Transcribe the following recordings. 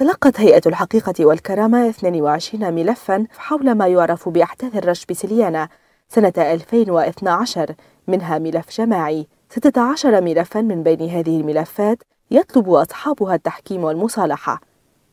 تلقت هيئة الحقيقة والكرامة 22 ملفا حول ما يعرف بأحداث الرش بسليانة سنة 2012 منها ملف جماعي 16 ملفا من بين هذه الملفات يطلب أصحابها التحكيم والمصالحة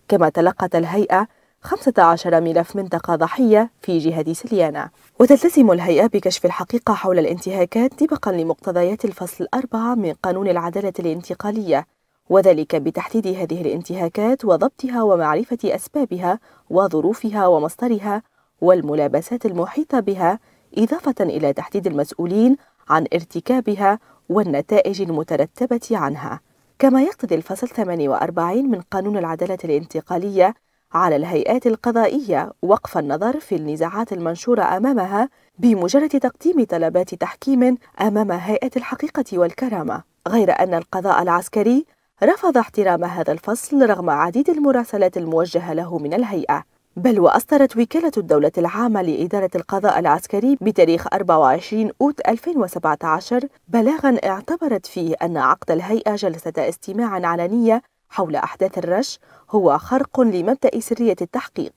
كما تلقت الهيئة 15 ملف منطقة ضحية في جهة سليانة وتلتزم الهيئة بكشف الحقيقة حول الانتهاكات طبقا لمقتضيات الفصل الأربعة من قانون العدالة الانتقالية وذلك بتحديد هذه الانتهاكات وضبطها ومعرفة أسبابها وظروفها ومصدرها والملابسات المحيطة بها إضافة إلى تحديد المسؤولين عن ارتكابها والنتائج المترتبة عنها كما يقتضي الفصل 48 من قانون العدالة الانتقالية على الهيئات القضائية وقف النظر في النزاعات المنشورة أمامها بمجرد تقديم طلبات تحكيم أمام هيئة الحقيقة والكرامة غير أن القضاء العسكري رفض احترام هذا الفصل رغم عديد المراسلات الموجهة له من الهيئة بل وأصدرت وكالة الدولة العامة لإدارة القضاء العسكري بتاريخ 24 أوت 2017 بلاغا اعتبرت فيه أن عقد الهيئة جلسة استماع علنية حول أحداث الرش هو خرق لمبدأ سرية التحقيق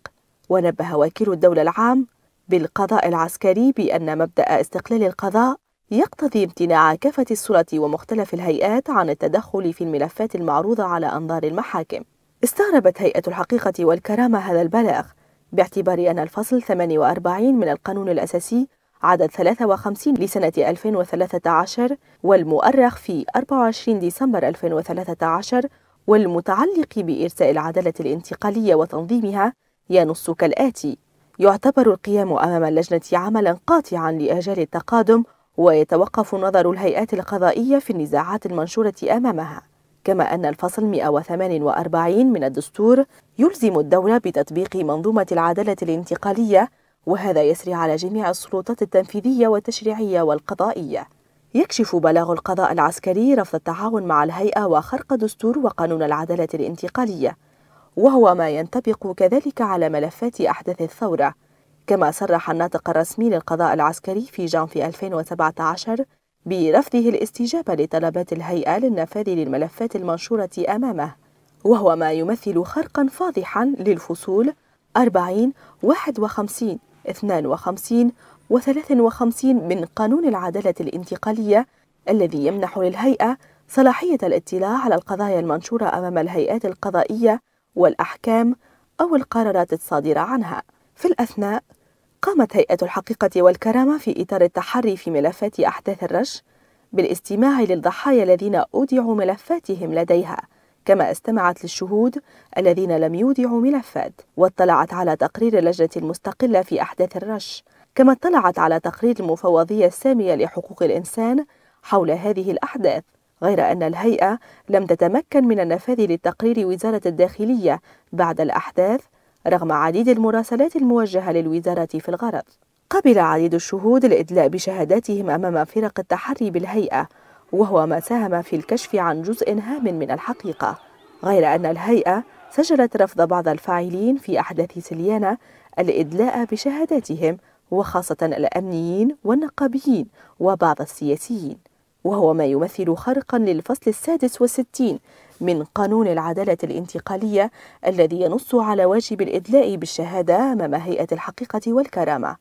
ونبه وكيل الدولة العام بالقضاء العسكري بأن مبدأ استقلال القضاء يقتضي امتناع كافة السلطة ومختلف الهيئات عن التدخل في الملفات المعروضة على أنظار المحاكم استغربت هيئة الحقيقة والكرامة هذا البلاغ باعتبار أن الفصل 48 من القانون الأساسي عدد 53 لسنة 2013 والمؤرخ في 24 ديسمبر 2013 والمتعلق بإرساء العدالة الانتقالية وتنظيمها ينص كالآتي يعتبر القيام أمام اللجنة عملا قاطعا لأجال التقادم ويتوقف نظر الهيئات القضائية في النزاعات المنشورة أمامها كما أن الفصل 148 من الدستور يلزم الدولة بتطبيق منظومة العدالة الانتقالية وهذا يسري على جميع السلطات التنفيذية والتشريعية والقضائية يكشف بلاغ القضاء العسكري رفض التعاون مع الهيئة وخرق دستور وقانون العدالة الانتقالية وهو ما ينطبق كذلك على ملفات أحداث الثورة كما صرح الناطق الرسمي للقضاء العسكري في جانفي 2017 برفضه الاستجابة لطلبات الهيئة للنفاذ للملفات المنشورة أمامه وهو ما يمثل خرقا فاضحا للفصول 40 51 52 و53 من قانون العدالة الانتقالية الذي يمنح للهيئة صلاحية الاطلاع على القضايا المنشورة أمام الهيئات القضائية والأحكام أو القرارات الصادرة عنها في الأثناء قامت هيئة الحقيقة والكرامة في إطار التحري في ملفات أحداث الرش بالاستماع للضحايا الذين أودعوا ملفاتهم لديها كما استمعت للشهود الذين لم يودعوا ملفات واطلعت على تقرير اللجنة المستقلة في أحداث الرش كما اطلعت على تقرير المفوضية السامية لحقوق الإنسان حول هذه الأحداث غير أن الهيئة لم تتمكن من النفاذ للتقرير وزارة الداخلية بعد الأحداث رغم عديد المراسلات الموجهة للوزارة في الغرض قبل عديد الشهود الإدلاء بشهاداتهم أمام فرق التحري بالهيئة وهو ما ساهم في الكشف عن جزء هام من الحقيقة غير أن الهيئة سجلت رفض بعض الفاعلين في أحداث سليانة الإدلاء بشهاداتهم وخاصة الأمنيين والنقابيين وبعض السياسيين وهو ما يمثل خرقا للفصل السادس والستين من قانون العدالة الانتقالية الذي ينص على واجب الإدلاء بالشهادة أمام هيئة الحقيقة والكرامة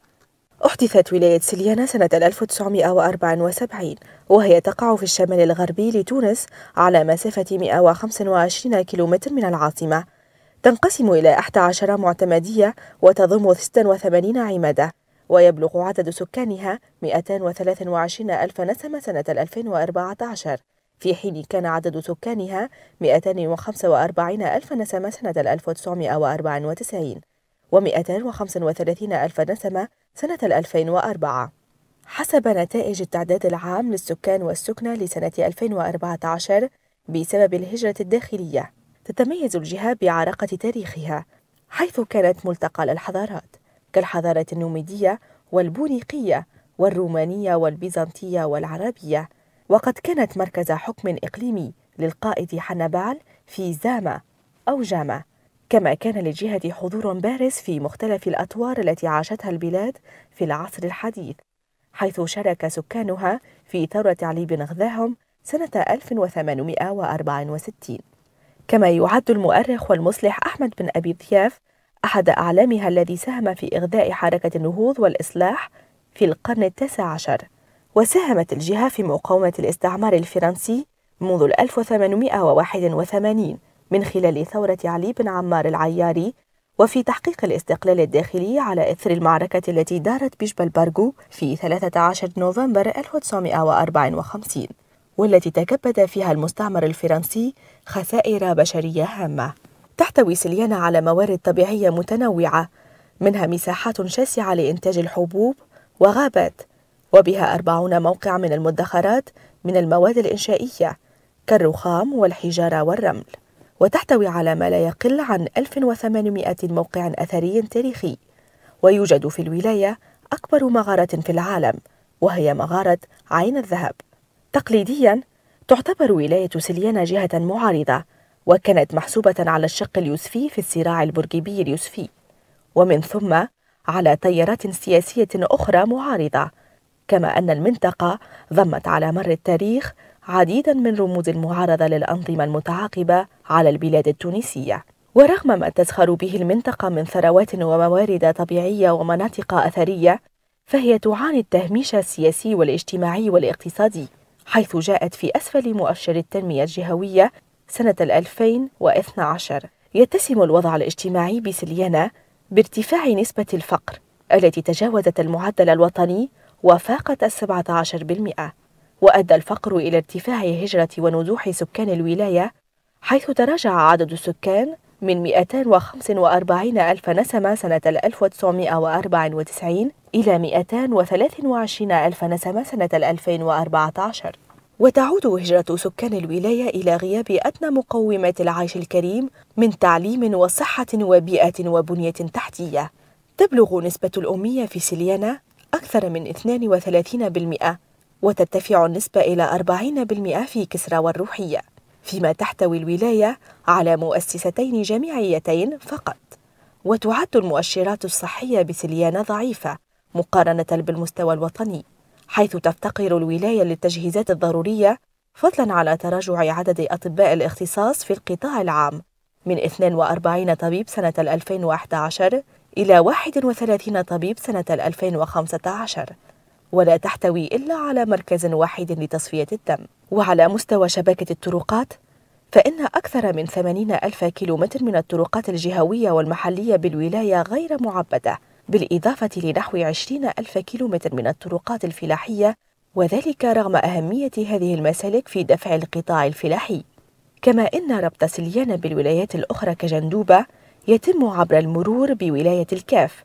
أحدثت ولاية سليانة سنة 1974 وهي تقع في الشمال الغربي لتونس على مسافة 125 كيلومتر من العاصمة تنقسم إلى 11 معتمدية وتضم 86 عمادة ويبلغ عدد سكانها 223 ألف نسمة سنة 2014 في حين كان عدد سكانها 245 ألف نسمة سنة 1994 و 235 ألف نسمة سنة 2004 حسب نتائج التعداد العام للسكان والسكنة لسنة 2014 بسبب الهجرة الداخلية تتميز الجهة بعرقة تاريخها حيث كانت ملتقى للحضارات كالحضارة النوميدية والبونيقية والرومانية والبيزنطية والعربية وقد كانت مركز حكم إقليمي للقائد حنبال في زاما أو جاما كما كان للجهة حضور بارز في مختلف الأطوار التي عاشتها البلاد في العصر الحديث حيث شارك سكانها في ثورة علي بن غذاهم سنة 1864 كما يعد المؤرخ والمصلح أحمد بن أبي ضياف أحد أعلامها الذي ساهم في إغذاء حركة النهوض والإصلاح في القرن التاسع عشر وساهمت الجهة في مقاومة الاستعمار الفرنسي منذ 1881 من خلال ثورة علي بن عمار العياري وفي تحقيق الاستقلال الداخلي على إثر المعركة التي دارت بجبل بارجو في 13 نوفمبر 1954 والتي تكبد فيها المستعمر الفرنسي خسائر بشرية هامة تحتوي سليانة على موارد طبيعية متنوعة منها مساحات شاسعة لإنتاج الحبوب وغابات وبها أربعون موقع من المدخرات من المواد الإنشائية كالرخام والحجارة والرمل وتحتوي على ما لا يقل عن 1800 موقع أثري تاريخي ويوجد في الولاية أكبر مغارة في العالم وهي مغارة عين الذهب تقليدياً تعتبر ولاية سليانا جهة معارضة وكانت محسوبة على الشق اليوسفي في الصراع البرجيبي اليوسفي ومن ثم على تيارات سياسية أخرى معارضة كما أن المنطقة ضمت على مر التاريخ عديدا من رموز المعارضة للأنظمة المتعاقبة على البلاد التونسية ورغم ما تزخر به المنطقة من ثروات وموارد طبيعية ومناطق أثرية فهي تعاني التهميش السياسي والاجتماعي والاقتصادي حيث جاءت في أسفل مؤشر التنمية الجهوية سنة 2012 يتسم الوضع الاجتماعي بسليانة بارتفاع نسبة الفقر التي تجاوزت المعدل الوطني وفاقت السبعة عشر بالمئة وأدى الفقر إلى ارتفاع هجرة ونزوح سكان الولاية حيث تراجع عدد السكان من 245 ألف نسمة سنة 1994 إلى 223 ألف نسمة سنة 2014 وتعود هجرة سكان الولاية إلى غياب أدنى مقومات العيش الكريم من تعليم وصحة وبيئة وبنية تحتية تبلغ نسبة الأمية في سليانة أكثر من 32% وترتفع النسبة إلى 40% في كسرى والروحية فيما تحتوي الولاية على مؤسستين جامعيتين فقط وتعد المؤشرات الصحية بسليانة ضعيفة مقارنة بالمستوى الوطني حيث تفتقر الولاية للتجهيزات الضرورية فضلا على تراجع عدد أطباء الاختصاص في القطاع العام من 42 طبيب سنة 2011 إلى 31 طبيب سنة 2015 ولا تحتوي إلا على مركز واحد لتصفية الدم وعلى مستوى شبكة الطرقات فإن أكثر من 80 ألف كيلومتر من الطرقات الجهوية والمحلية بالولاية غير معبدة بالإضافة لنحو 20 ألف كيلومتر من الطرقات الفلاحية وذلك رغم أهمية هذه المسالك في دفع القطاع الفلاحي كما إن ربط سليان بالولايات الأخرى كجندوبة يتم عبر المرور بولاية الكاف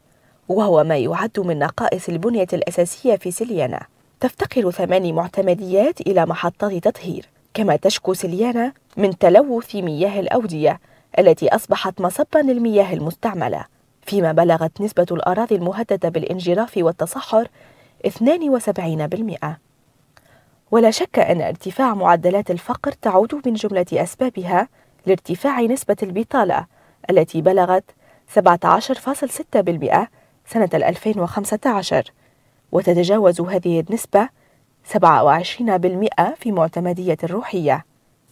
وهو ما يعد من نقائص البنية الأساسية في سليانا تفتقر ثماني معتمديات إلى محطات تطهير كما تشكو سليانا من تلوث مياه الأودية التي أصبحت مصبا للمياه المستعملة فيما بلغت نسبة الأراضي المهددة بالانجراف والتصحر 72% ولا شك أن ارتفاع معدلات الفقر تعود من جملة أسبابها لارتفاع نسبة البطالة التي بلغت 17.6% سنة 2015 وتتجاوز هذه النسبة 27% في معتمدية الروحية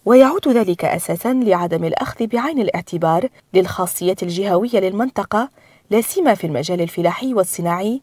ويعود ذلك أساسا لعدم الأخذ بعين الاعتبار للخاصية الجهوية للمنطقة لا سيما في المجال الفلاحي والصناعي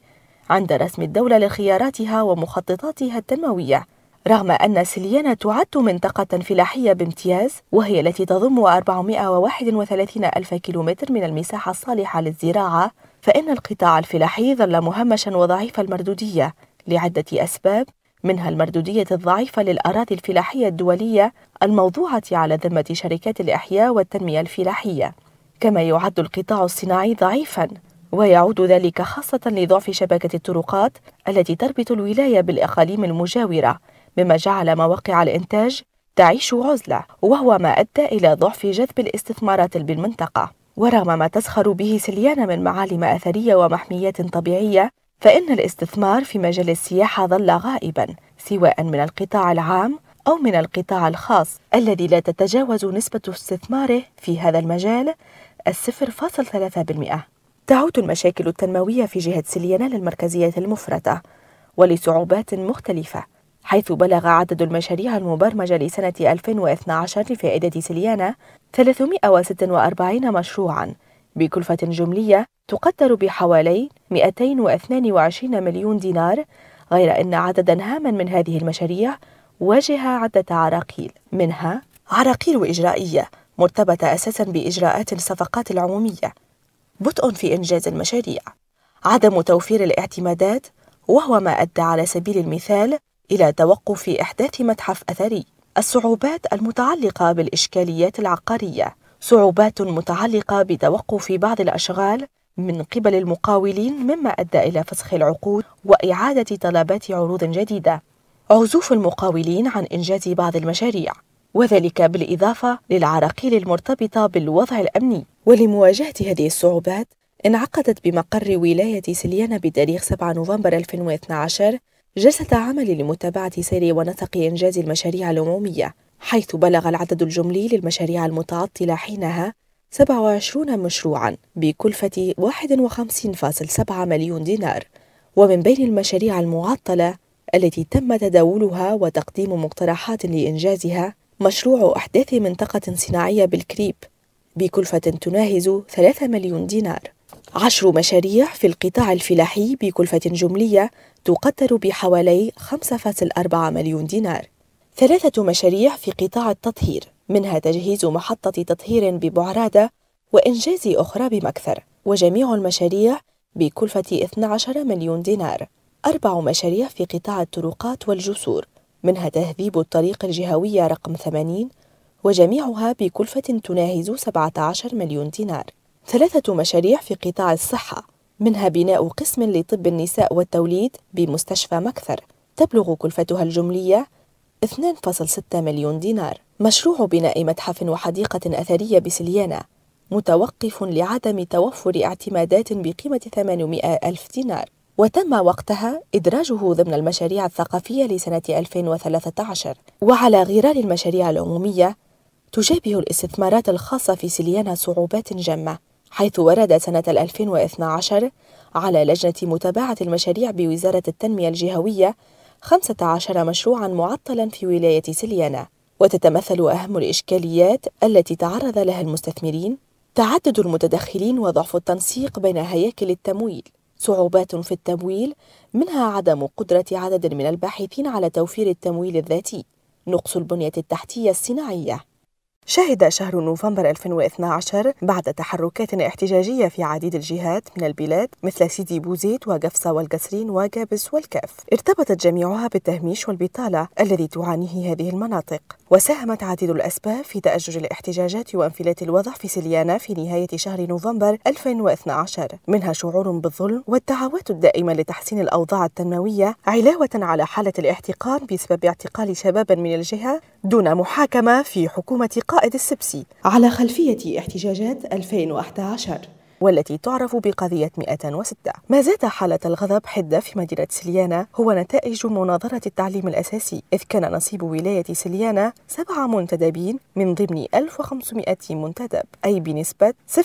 عند رسم الدولة لخياراتها ومخططاتها التنموية رغم أن سليانا تعد منطقة فلاحية بامتياز وهي التي تضم 431 ألف كيلومتر من المساحة الصالحة للزراعة فإن القطاع الفلاحي ظل مهمشا وضعيف المردودية لعدة أسباب منها المردودية الضعيفة للأراضي الفلاحية الدولية الموضوعة على ذمة شركات الإحياء والتنمية الفلاحية كما يعد القطاع الصناعي ضعيفا ويعود ذلك خاصة لضعف شبكة الطرقات التي تربط الولاية بالأقاليم المجاورة مما جعل مواقع الإنتاج تعيش عزلة وهو ما أدى إلى ضعف جذب الاستثمارات بالمنطقة ورغم ما تزخر به سليان من معالم أثرية ومحميات طبيعية فإن الاستثمار في مجال السياحة ظل غائبا سواء من القطاع العام أو من القطاع الخاص الذي لا تتجاوز نسبة استثماره في هذا المجال 0.3% فاصل ثلاثة بالمئة تعود المشاكل التنموية في جهة سليان للمركزية المفرطة ولصعوبات مختلفة حيث بلغ عدد المشاريع المبرمجة لسنة 2012 لفائدة سليانة 346 مشروعاً بكلفة جملية تقدر بحوالي 222 مليون دينار غير أن عددا هاما من هذه المشاريع واجه عدة عراقيل منها عراقيل إجرائية مرتبطة أساسا بإجراءات الصفقات العمومية بطء في إنجاز المشاريع عدم توفير الاعتمادات وهو ما أدى على سبيل المثال إلى توقف إحداث متحف أثري الصعوبات المتعلقة بالإشكاليات العقارية صعوبات متعلقة بتوقف بعض الأشغال من قبل المقاولين مما أدى إلى فسخ العقود وإعادة طلبات عروض جديدة عزوف المقاولين عن إنجاز بعض المشاريع وذلك بالإضافة للعراقيل المرتبطة بالوضع الأمني ولمواجهة هذه الصعوبات انعقدت بمقر ولاية سليان بتاريخ 7 نوفمبر 2012 جلسة عمل لمتابعة سير ونسق إنجاز المشاريع العمومية حيث بلغ العدد الجملي للمشاريع المتعطلة حينها 27 مشروعا بكلفة 51.7 مليون دينار ومن بين المشاريع المعطلة التي تم تداولها وتقديم مقترحات لإنجازها مشروع أحداث منطقة صناعية بالكريب بكلفة تناهز 3 مليون دينار عشر مشاريع في القطاع الفلاحي بكلفة جملية تقدر بحوالي 5.4 مليون دينار ثلاثة مشاريع في قطاع التطهير منها تجهيز محطة تطهير ببعرادة وإنجاز أخرى بمكثر وجميع المشاريع بكلفة 12 مليون دينار أربع مشاريع في قطاع الطرقات والجسور منها تهذيب الطريق الجهوية رقم 80 وجميعها بكلفة تناهز 17 مليون دينار ثلاثة مشاريع في قطاع الصحة منها بناء قسم لطب النساء والتوليد بمستشفى مكثر تبلغ كلفتها الجملية 2.6 مليون دينار مشروع بناء متحف وحديقة أثرية بسليانة متوقف لعدم توفر اعتمادات بقيمة 800 ألف دينار وتم وقتها إدراجه ضمن المشاريع الثقافية لسنة 2013 وعلى غرار المشاريع العمومية تجابه الاستثمارات الخاصة في سليانة صعوبات جمة حيث ورد سنة 2012 على لجنة متابعة المشاريع بوزارة التنمية الجهوية 15 مشروعا معطلا في ولاية سليانة وتتمثل أهم الإشكاليات التي تعرض لها المستثمرين تعدد المتدخلين وضعف التنسيق بين هياكل التمويل صعوبات في التمويل منها عدم قدرة عدد من الباحثين على توفير التمويل الذاتي نقص البنية التحتية الصناعية شهد شهر نوفمبر 2012 بعد تحركات احتجاجية في عديد الجهات من البلاد مثل سيدي بوزيت وقفصة والقسرين وقابس والكاف ارتبطت جميعها بالتهميش والبطالة الذي تعانيه هذه المناطق وساهمت عديد الأسباب في تأجج الاحتجاجات وانفلات الوضع في سليانا في نهاية شهر نوفمبر 2012 منها شعور بالظلم والدعوات الدائمة لتحسين الأوضاع التنموية علاوة على حالة الاحتقان بسبب اعتقال شبابا من الجهة دون محاكمة في حكومة قائد قائد السبسي على خلفية احتجاجات 2011 والتي تعرف بقضية 106 ما زاد حالة الغضب حدة في مدينة سليانة هو نتائج مناظرة التعليم الأساسي إذ كان نصيب ولاية سليانة سبعة منتدبين من ضمن 1500 منتدب أي بنسبة 0.58%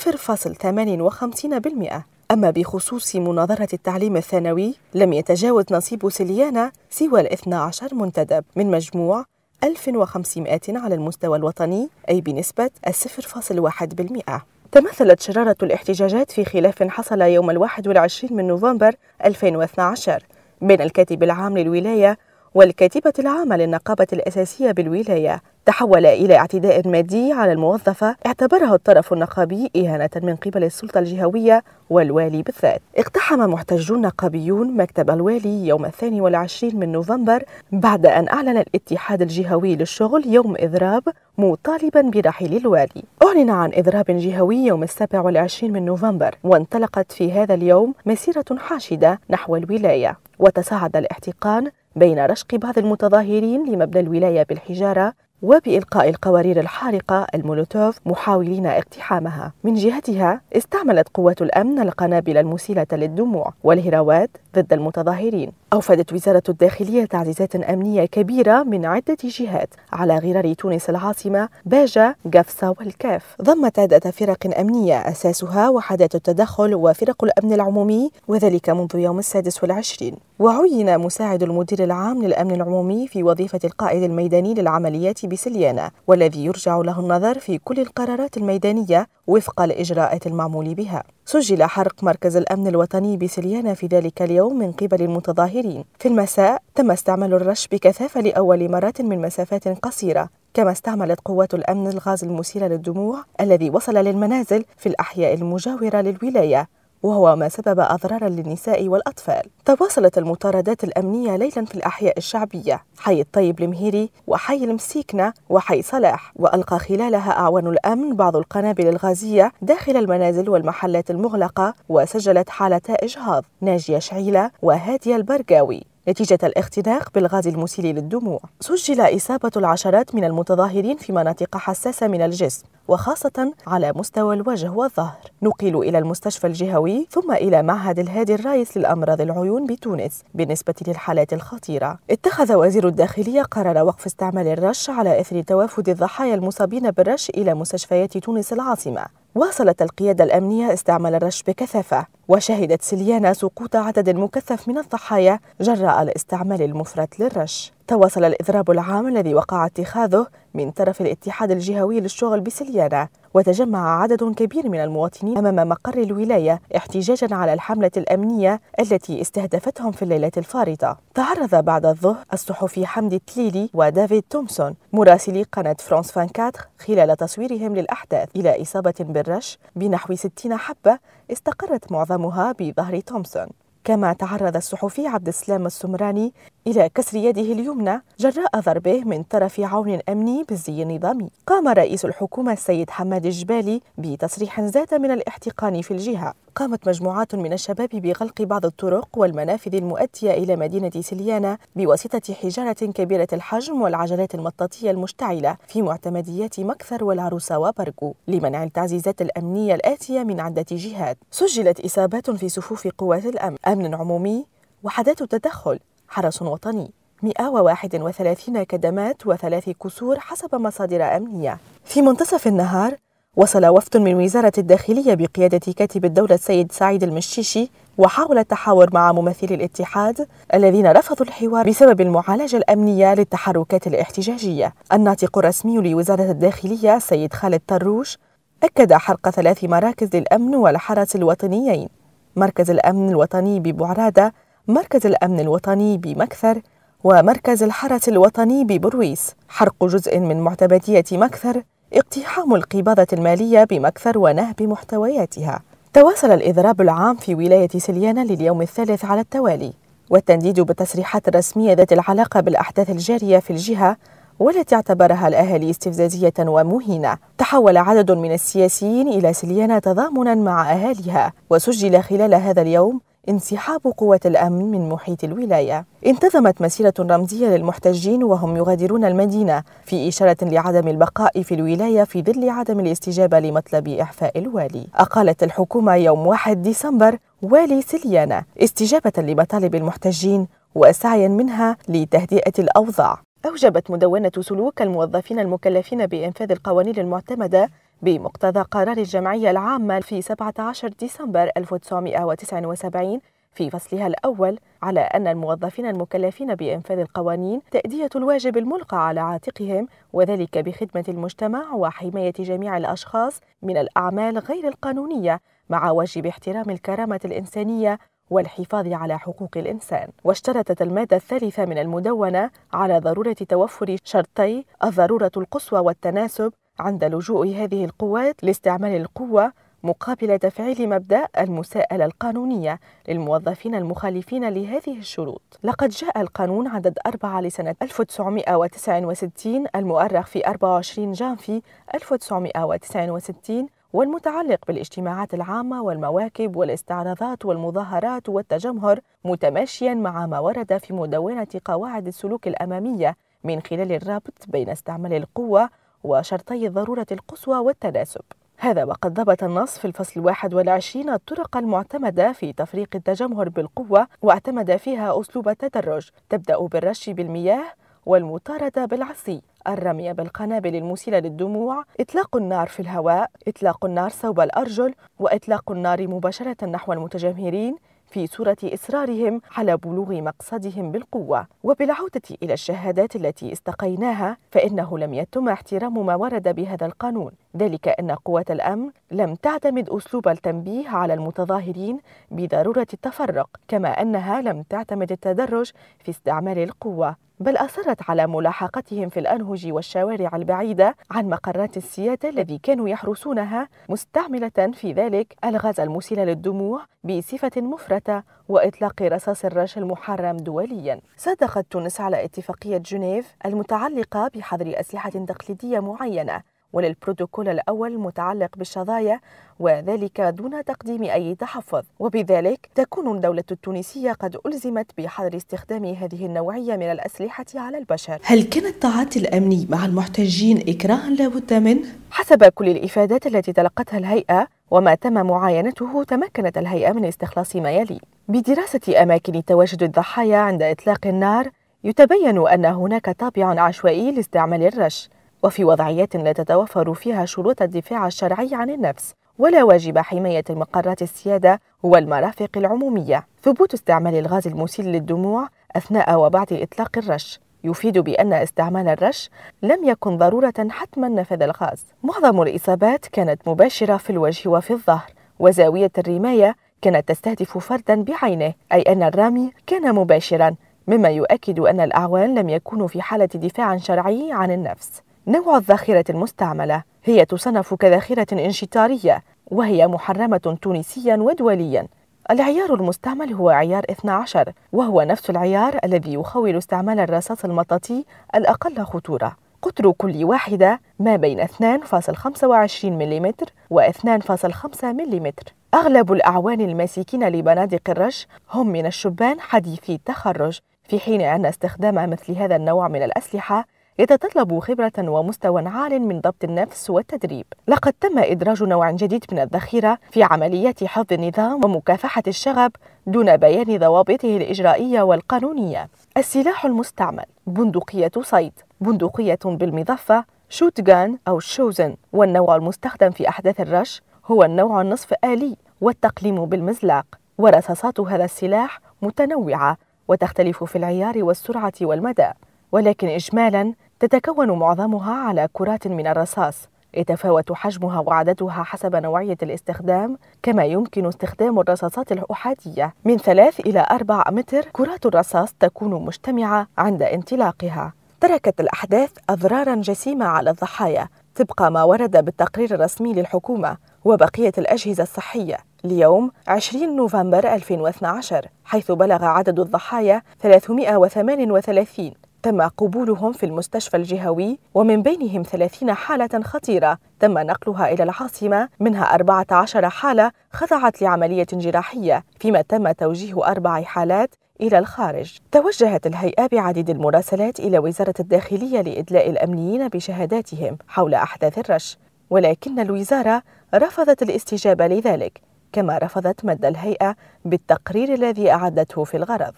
أما بخصوص مناظرة التعليم الثانوي لم يتجاوز نصيب سليانة سوى ال 12 منتدب من مجموع 1500 على المستوى الوطني أي بنسبة 0.1% تمثلت شرارة الاحتجاجات في خلاف حصل يوم الواحد والعشرين من نوفمبر 2012 بين الكاتب العام للولاية والكاتبة العامة للنقابة الأساسية بالولاية تحول إلى اعتداء مادي على الموظفة اعتبره الطرف النقابي إهانة من قبل السلطة الجهوية والوالي بالذات اقتحم محتجون نقابيون مكتب الوالي يوم الثاني والعشرين من نوفمبر بعد أن أعلن الاتحاد الجهوي للشغل يوم إضراب مطالبا برحيل الوالي أعلن عن إضراب جهوي يوم السابع والعشرين من نوفمبر وانطلقت في هذا اليوم مسيرة حاشدة نحو الولاية وتصاعد الاحتقان بين رشق بعض المتظاهرين لمبنى الولاية بالحجارة وبإلقاء القوارير الحارقة المولوتوف محاولين اقتحامها من جهتها استعملت قوات الأمن القنابل المسيلة للدموع والهراوات ضد المتظاهرين أوفدت وزارة الداخلية تعزيزات أمنية كبيرة من عدة جهات على غرار تونس العاصمة باجة قفصة والكاف ضمت عدة فرق أمنية أساسها وحدات التدخل وفرق الأمن العمومي وذلك منذ يوم السادس والعشرين وعين مساعد المدير العام للأمن العمومي في وظيفة القائد الميداني للعمليات بسليانة والذي يرجع له النظر في كل القرارات الميدانية وفق الإجراءات المعمول بها سجل حرق مركز الأمن الوطني بسليانة في ذلك اليوم من قبل المتظاهرين في المساء تم استعمال الرش بكثافة لأول مرة من مسافات قصيرة كما استعملت قوات الأمن الغاز المسيل للدموع الذي وصل للمنازل في الأحياء المجاورة للولاية وهو ما سبب أضرارا للنساء والأطفال تواصلت المطاردات الأمنية ليلا في الأحياء الشعبية حي الطيب المهيري وحي المسيكنة وحي صلاح وألقى خلالها أعوان الأمن بعض القنابل الغازية داخل المنازل والمحلات المغلقة وسجلت حالتا إجهاض ناجية شعيلة وهادية البرقاوي نتيجة الاختناق بالغاز المسيل للدموع سجل إصابة العشرات من المتظاهرين في مناطق حساسة من الجسم وخاصة على مستوى الوجه والظهر نقلوا إلى المستشفى الجهوي ثم إلى معهد الهادي الرئيس للأمراض العيون بتونس بالنسبة للحالات الخطيرة اتخذ وزير الداخلية قرار وقف استعمال الرش على إثر توافد الضحايا المصابين بالرش إلى مستشفيات تونس العاصمة واصلت القيادة الأمنية استعمال الرش بكثافة وشهدت سليانا سقوط عدد مكثف من الضحايا جراء الاستعمال المفرط للرش تواصل الإضراب العام الذي وقع اتخاذه من طرف الاتحاد الجهوي للشغل بسليانا وتجمع عدد كبير من المواطنين أمام مقر الولاية احتجاجا على الحملة الأمنية التي استهدفتهم في الليلة الفارطة تعرض بعد الظهر الصحفي حمدي التليلي ودافيد تومسون مراسلي قناة فرانس 24 خلال تصويرهم للأحداث إلى إصابة بالرش بنحو 60 حبة استقرت معظمها بظهر تومسون كما تعرض الصحفي عبد السلام السمراني إلى كسر يده اليمنى جراء ضربه من طرف عون أمني بالزي النظامي قام رئيس الحكومة السيد حماد الجبالي بتصريح زاد من الاحتقان في الجهة قامت مجموعات من الشباب بغلق بعض الطرق والمنافذ المؤدية إلى مدينة سليانة بواسطة حجارة كبيرة الحجم والعجلات المطاطية المشتعلة في معتمديات مكثر والعروسة وبرقو لمنع التعزيزات الأمنية الآتية من عدة جهات سجلت إصابات في صفوف قوات الأمن أمن عمومي وحدات تدخل حرس وطني 131 كدمات وثلاث كسور حسب مصادر أمنية في منتصف النهار وصل وفد من وزارة الداخلية بقيادة كاتب الدولة السيد سعيد المشيشي وحاول التحاور مع ممثلي الاتحاد الذين رفضوا الحوار بسبب المعالجة الأمنية للتحركات الاحتجاجية الناطق الرسمي لوزارة الداخلية السيد خالد طروش أكد حرق ثلاث مراكز للأمن والحرس الوطنيين مركز الأمن الوطني ببعرادة مركز الأمن الوطني بمكثر ومركز الحرس الوطني ببرويس حرق جزء من معتمدية مكثر اقتحام القباضة المالية بمكثر ونهب محتوياتها تواصل الإضراب العام في ولاية سليانة لليوم الثالث على التوالي والتنديد بالتصريحات الرسمية ذات العلاقة بالأحداث الجارية في الجهة والتي اعتبرها الأهالي استفزازية ومهينة تحول عدد من السياسيين إلى سليانة تضامنا مع أهاليها وسجل خلال هذا اليوم انسحاب قوة الأمن من محيط الولاية انتظمت مسيرة رمزية للمحتجين وهم يغادرون المدينة في إشارة لعدم البقاء في الولاية في ظل عدم الاستجابة لمطلب إعفاء الوالي أقالت الحكومة يوم 1 ديسمبر والي سليانة استجابة لمطالب المحتجين وسعيا منها لتهدئة الأوضاع أوجبت مدونة سلوك الموظفين المكلفين بإنفاذ القوانين المعتمدة بمقتضى قرار الجمعية العامة في 17 ديسمبر 1979 في فصلها الأول على أن الموظفين المكلفين بإنفاذ القوانين تأدية الواجب الملقى على عاتقهم وذلك بخدمة المجتمع وحماية جميع الأشخاص من الأعمال غير القانونية مع واجب احترام الكرامة الإنسانية والحفاظ على حقوق الإنسان واشترطت المادة الثالثة من المدونة على ضرورة توفر شرطي الضرورة القصوى والتناسب عند لجوء هذه القوات لاستعمال القوة مقابل تفعيل مبدأ المساءلة القانونية للموظفين المخالفين لهذه الشروط. لقد جاء القانون عدد 4 لسنة 1969 المؤرخ في 24 جانفي 1969 والمتعلق بالاجتماعات العامة والمواكب والاستعراضات والمظاهرات والتجمهر متماشيا مع ما ورد في مدونة قواعد السلوك الأمامية من خلال الربط بين استعمال القوة وشرطي الضرورة القصوى والتناسب هذا وقد ضبط النص في الفصل 21 الطرق المعتمدة في تفريق التجمهر بالقوة واعتمد فيها أسلوب التدرج تبدأ بالرش بالمياه والمطاردة بالعصي الرمي بالقنابل المسيلة للدموع إطلاق النار في الهواء إطلاق النار صوب الأرجل وإطلاق النار مباشرة نحو المتجمهرين في صورة إصرارهم على بلوغ مقصدهم بالقوة وبالعودة إلى الشهادات التي استقيناها فإنه لم يتم احترام ما ورد بهذا القانون ذلك أن قوة الأمن لم تعتمد أسلوب التنبيه على المتظاهرين بضرورة التفرق كما أنها لم تعتمد التدرج في استعمال القوة بل أصرت على ملاحقتهم في الأنهج والشوارع البعيدة عن مقرات السيادة الذي كانوا يحرسونها مستعملة في ذلك الغاز المسيل للدموع بصفة مفرطة وإطلاق رصاص الرش المحرم دوليا صادقت تونس على اتفاقية جنيف المتعلقة بحظر أسلحة تقليدية معينة وللبروتوكول الأول متعلق بالشظايا وذلك دون تقديم أي تحفظ وبذلك تكون الدولة التونسية قد ألزمت بحظر استخدام هذه النوعية من الأسلحة على البشر هل كان التعاطي الأمني مع المحتجين إكراها لا بد منه؟ حسب كل الإفادات التي تلقتها الهيئة وما تم معاينته تمكنت الهيئة من استخلاص ما يلي بدراسة أماكن تواجد الضحايا عند إطلاق النار يتبين أن هناك طابع عشوائي لاستعمال الرش وفي وضعيات لا تتوفر فيها شروط الدفاع الشرعي عن النفس ولا واجب حماية مقرات السيادة والمرافق العمومية ثبوت استعمال الغاز المسيل للدموع أثناء وبعد إطلاق الرش يفيد بأن استعمال الرش لم يكن ضرورة حتما نفذ الغاز معظم الإصابات كانت مباشرة في الوجه وفي الظهر وزاوية الرماية كانت تستهدف فردا بعينه أي أن الرامي كان مباشرا مما يؤكد أن الأعوان لم يكونوا في حالة دفاع شرعي عن النفس نوع الذخيرة المستعملة هي تصنف كذخيرة انشطارية وهي محرمة تونسيا ودوليا العيار المستعمل هو عيار 12 وهو نفس العيار الذي يخول استعمال الرصاص المطاطي الأقل خطورة قطر كل واحدة ما بين 2.25 ملم و 2.5 ملم أغلب الأعوان الماسكين لبنادق الرش هم من الشبان حديثي التخرج في حين أن استخدام مثل هذا النوع من الأسلحة يتطلب خبرة ومستوى عال من ضبط النفس والتدريب لقد تم إدراج نوع جديد من الذخيرة في عمليات حفظ النظام ومكافحة الشغب دون بيان ضوابطه الإجرائية والقانونية السلاح المستعمل بندقية صيد بندقية بالمضفة شوتغان أو شوزن والنوع المستخدم في أحداث الرش هو النوع النصف آلي والتقليم بالمزلاق ورصاصات هذا السلاح متنوعة وتختلف في العيار والسرعة والمدى ولكن إجمالا تتكون معظمها على كرات من الرصاص يتفاوت حجمها وعددها حسب نوعية الاستخدام كما يمكن استخدام الرصاصات الأحادية من 3 إلى 4 متر كرات الرصاص تكون مجتمعة عند انطلاقها تركت الأحداث أضرارا جسيمة على الضحايا طبق ما ورد بالتقرير الرسمي للحكومة وبقية الأجهزة الصحية ليوم 20 نوفمبر 2012 حيث بلغ عدد الضحايا 338 تم قبولهم في المستشفى الجهوي ومن بينهم 30 حالة خطيرة تم نقلها إلى العاصمة منها 14 حالة خضعت لعملية جراحية فيما تم توجيه أربع حالات إلى الخارج توجهت الهيئة بعديد المراسلات إلى وزارة الداخلية لإدلاء الأمنيين بشهاداتهم حول أحداث الرش ولكن الوزارة رفضت الاستجابة لذلك كما رفضت مد الهيئة بالتقرير الذي أعدته في الغرض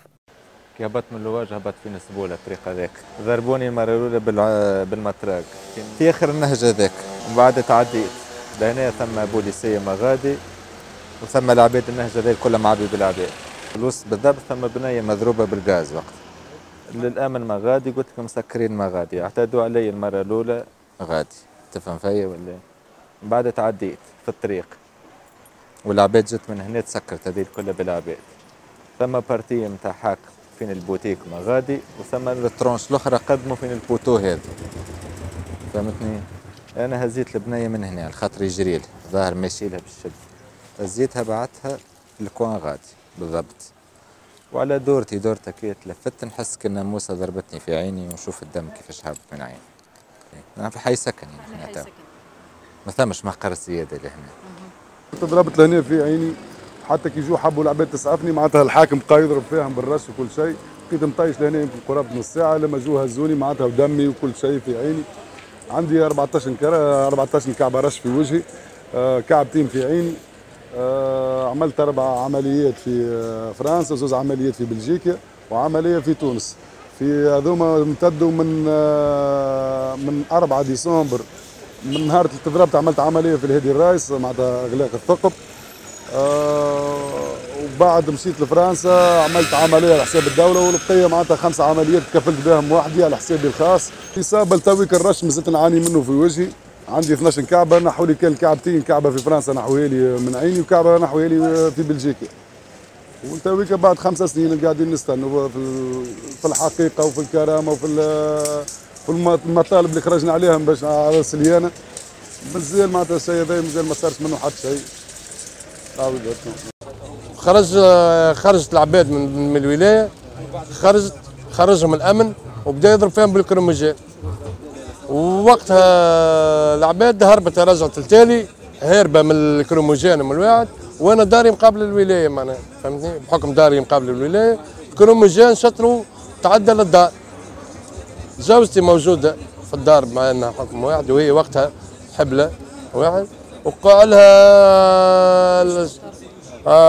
هبطت من الواج هبط في نسبوله الطريق هذاك ضربوني المره الاولى بالمطراق في اخر النهج هذاك ومن بعد تعديت لهنا ثم بوليسيه مغادي وثم العباد النهج هذا كلها معبي بالعباد الوسط بالضبط ثم بنيه مضروبه بالغاز وقت للامن مغادي قلت لكم مسكرين مغادي اعتادوا علي المره الاولى غادي تفهم فيا ولا من بعد تعديت في الطريق والعباد جت من هنا تسكرت هذه كلها بالعباد ثم بارتي نتاع حاق فين البوتيك ما غادي وثم الترونش الاخرى قدموا فين البوتو هذا فهمتني انا هزيت البنيه من هنا الخطر يجري لها ظاهر ماشي لها بالشد هزيتها بعتها الكوان غادي بالضبط وعلى دورتي دورتها كي تلفت نحس موسى ضربتني في عيني ونشوف الدم كيفاش هابط من عيني انا في حي سكن يعني حي سكن ما ثمش مقر السياده لهنا تضربت لهنا في عيني حتى كي يجوا حبوا العباد تسعفني معناتها الحاكم بقى يضرب فيهم بالرش وكل شيء بقيت مطيش لهنا يمكن قرابة نص ساعة لما جو هزوني معناتها ودمي وكل شيء في عيني عندي 14 كرة 14 كعبة رش في وجهي آه، كعبتين في عيني آه، عملت أربع عمليات في آه، فرنسا وزوز عمليات في بلجيكا وعملية في تونس في هذوما امتدوا من من 4 ديسمبر من نهار اللي تضربت عملت عمليه في الهادي الرايس معناتها اغلاق الثقب آه، وبعد مشيت لفرنسا عملت عمليه على حساب الدوله والبقيه معناتها خمس عمليات تكفلت بهم وحدي على حسابي الخاص اصابه لتوي كرش مازلت نعاني منه في وجهي عندي 12 كعبه نحوا لي كان كعبتين كعبه في فرنسا نحوها لي من عيني وكعبه نحوها لي في بلجيكا وتويك بعد خمس سنين قاعدين نستنوا في الحقيقه وفي الكرامه وفي في المطالب اللي خرجنا عليهم باش على السليانه مازال معناتها الشيء هذا مازال ما صارش منه حتى شيء خرج خرجت العباد من الولايه خرجت خرجهم الامن وبدا يضرب فيهم بالكرمجان ووقتها العباد هربت رجعت التالي هاربه من الكروموجين من الواحد وانا داري مقابل الولايه معناها فهمتني بحكم داري مقابل الولايه الكروموجين شطروا تعدى للدار زوجتي موجوده في الدار معنا حكم واحد وهي وقتها حبله واحد وقع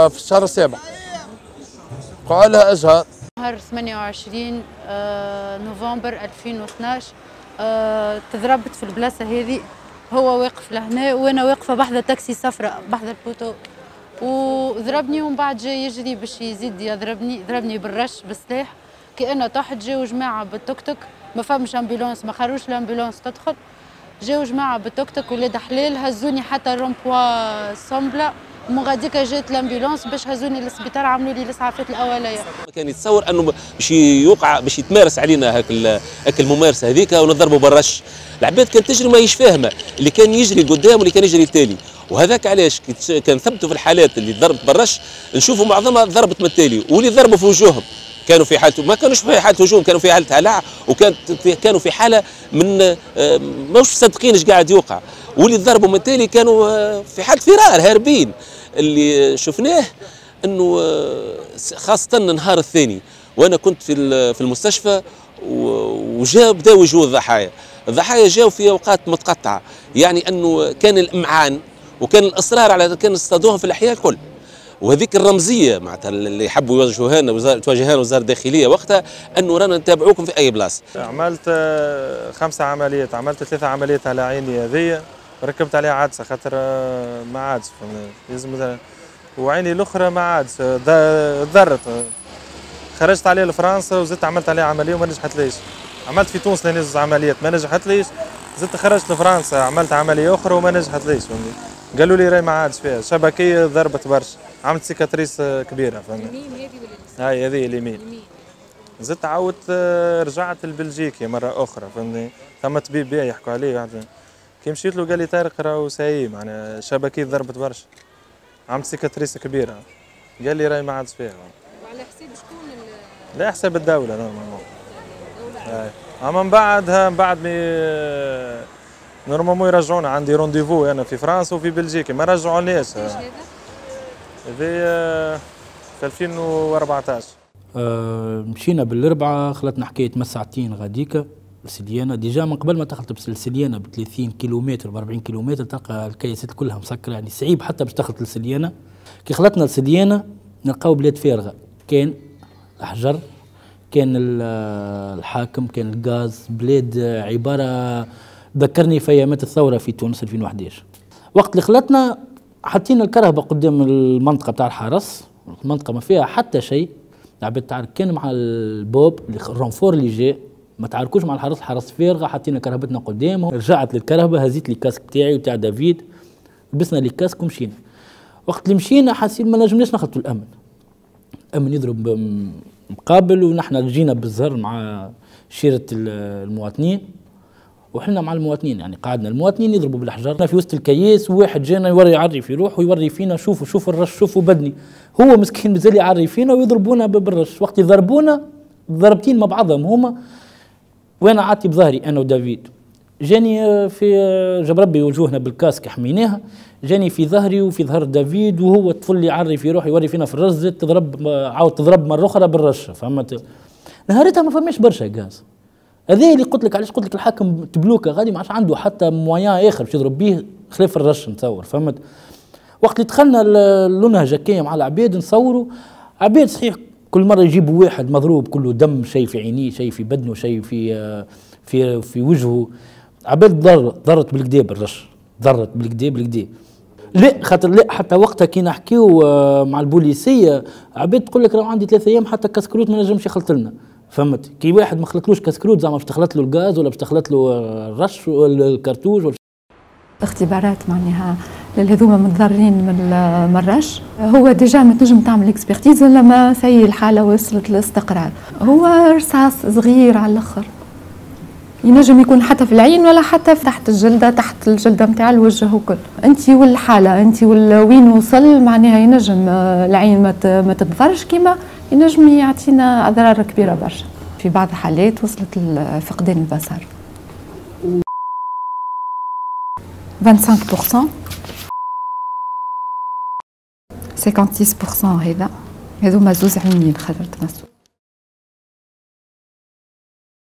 في الشهر السابع قالها أزهر ازهار نهار 28 نوفمبر 2012 آه، تضربت في البلاصه هذه هو واقف لهنا وانا واقفه بحذا تاكسي صفراء بحذا البوتو وضربني ومن بعد جاي يجري باش يزيد يضربني ضربني بالرش بالسلاح كانه طاح جاو جماعه بالتوك توك ما فهمش امبيلونس ما خروش الامبيلونس تدخل جاو جماعه بالتوك توك ولاد حلال هزوني حتى الرومبوا سومبلا مو غاديك جات الامبولانس باش هزوني للسبيطار عملوا لي الاسعافات الاوليه كان يتصور انه باش يوقع باش يتمارس علينا هاك هاك الممارسه هذيك ونضربوا برش. العباد كانت تجري ماهيش فاهمه اللي كان يجري قدام واللي كان يجري التالي وهذاك علاش كان ثبتوا في الحالات اللي ضربت برش نشوفوا معظمها ضربت من التالي واللي ضربوا في وجوههم كانوا في حاله ما كانوش في حاله هجوم كانوا في حاله هلع وكانت كانوا في حاله من آه، مش مصدقين ايش قاعد يوقع واللي ضربوا من التالي كانوا آه، في حاله فرار هاربين اللي شفناه انه آه، خاصه النهار الثاني وانا كنت في في المستشفى وجا بداوا يجوا الضحايا الضحايا جاوا في اوقات متقطعه يعني انه كان الامعان وكان الاصرار على كان اصطادوهم في الاحياء الكل وهذيك الرمزيه معناتها اللي يحبوا يوجهوها لنا وزاره تواجهها لنا وزاره الداخليه وقتها انه رانا نتابعوكم في اي بلاصه. عملت آه، خمسه عمليات، عملت ثلاثه عمليات على عيني هذيا ركبت عليها عدسه خاطر آه، ما عادش لازم وعيني الاخرى ما عادش ضرت خرجت عليها لفرنسا وزدت عملت عليها عمليه وما نجحتليش. عملت في تونس لنجز عمليات ما نجحت ليش زدت خرجت لفرنسا عملت عمليه اخرى وما نجحت ليش قالوا لي راي ما عادش فيها شبكيه ضربت برشا عملت سيكاتريس آه، كبيره فهمت اليمين هذه ولا هاي هذه اليمين زدت عاودت آه، رجعت لبلجيكا مره اخرى فهمتني ثم طبيب بيه يحكوا عليه كي مشيت له قال لي طارق راهو سايي معناها شبكيه ضربت برشا عملت سيكاتريس كبيره قال لي راهي ما عادش فيها وعلى حساب شكون لا حساب الدوله نورمالمون اما من بعدها من بعد مي آه، نورمالمون يرجعونا عندي رونديفو انا في فرنسا وفي بلجيكا ما رجعونيش هذا هذايا في 2014 أه مشينا بالاربعه خلطنا حكايه ما ساعتين غاديكا سليانه ديجا من قبل ما تخلط بسلسليانه ب 30 كيلومتر ب 40 كيلومتر تلقى الكياسات كلها مسكره يعني صعيب حتى باش تخلط لسليانه كي خلطنا لسليانه نلقاو بلاد فارغه كان الحجر كان آه، الحاكم كان الغاز بلاد آه، عباره ذكرني في ايامات الثوره في تونس 2011 وقت اللي خلطنا حاطين الكرهبه قدام المنطقه بتاع الحرس المنطقه ما فيها حتى شيء العباد يعني تعرف كان مع البوب الرنفور اللي جاء ما تعاركوش مع الحرس الحرس فارغه حطينا كرهبتنا قدامهم رجعت للكرهبه هزيت لي الكاسك بتاعي وتاع دافيد لبسنا لي كاسك ومشينا وقت اللي مشينا حاسين ما نجمناش نخلطوا الامن الامن يضرب مقابل ونحن جينا بالزهر مع شيره المواطنين وحنا مع المواطنين يعني قعدنا المواطنين يضربوا بالحجر في وسط الكياس وواحد جانا يوري يعري في روحه ويوري فينا شوفوا شوفوا الرش شوفوا بدني هو مسكين مازال يعري فينا ويضربونا بالرش وقت يضربونا ضربتين مع بعضهم هما وانا عاتي بظهري انا ودافيد جاني آه، في آه، جاب ربي وجوهنا بالكاسك حميناها جاني في ظهري وفي ظهر دافيد وهو الطفل يعري في روحه يوري فينا في الرش تضرب آه، عاود تضرب مره اخرى بالرش فهمت نهارتها ما فماش برشا غاز هذا اللي قلت لك علاش قلت لك الحاكم تبلوكه غادي ما عادش عنده حتى موان اخر باش يضرب به خلاف الرش نتصور فهمت وقت اللي دخلنا اللنهج هكايا مع العباد نصوروا عباد صحيح كل مره يجيبوا واحد مضروب كله دم شيء في عينيه شيء في بدنه شيء في آه، في آه، في وجهه عباد ضر ضرت بالكدا بالرش ضرت بالكدا بالكدا لا خاطر لا حتى وقتها كي نحكيو آه، مع البوليسيه عباد تقول لك راه عندي ثلاثة ايام حتى كسكروت ما نجمش يخلط لنا فهمت كي واحد ما خلطلوش كسكروت زعما باش تخلط له الغاز ولا باش تخلط له الرش ولا الكرتوج ولا اختبارات معناها للهذوما متضررين من الرش هو ديجا ما تنجم تعمل اكسبرتيز لما سي الحاله وصلت للاستقرار هو رصاص صغير على الاخر ينجم يكون حتى في العين ولا حتى في تحت الجلده تحت الجلده نتاع الوجه وكل انت والحاله انت وين وصل معناها ينجم آه، العين ما تتضرش كيما ينجم يعطينا اضرار كبيره برشا في بعض الحالات وصلت لفقدان البصر 25% 56% هذا هذوما زوز عينين خاطر مسؤول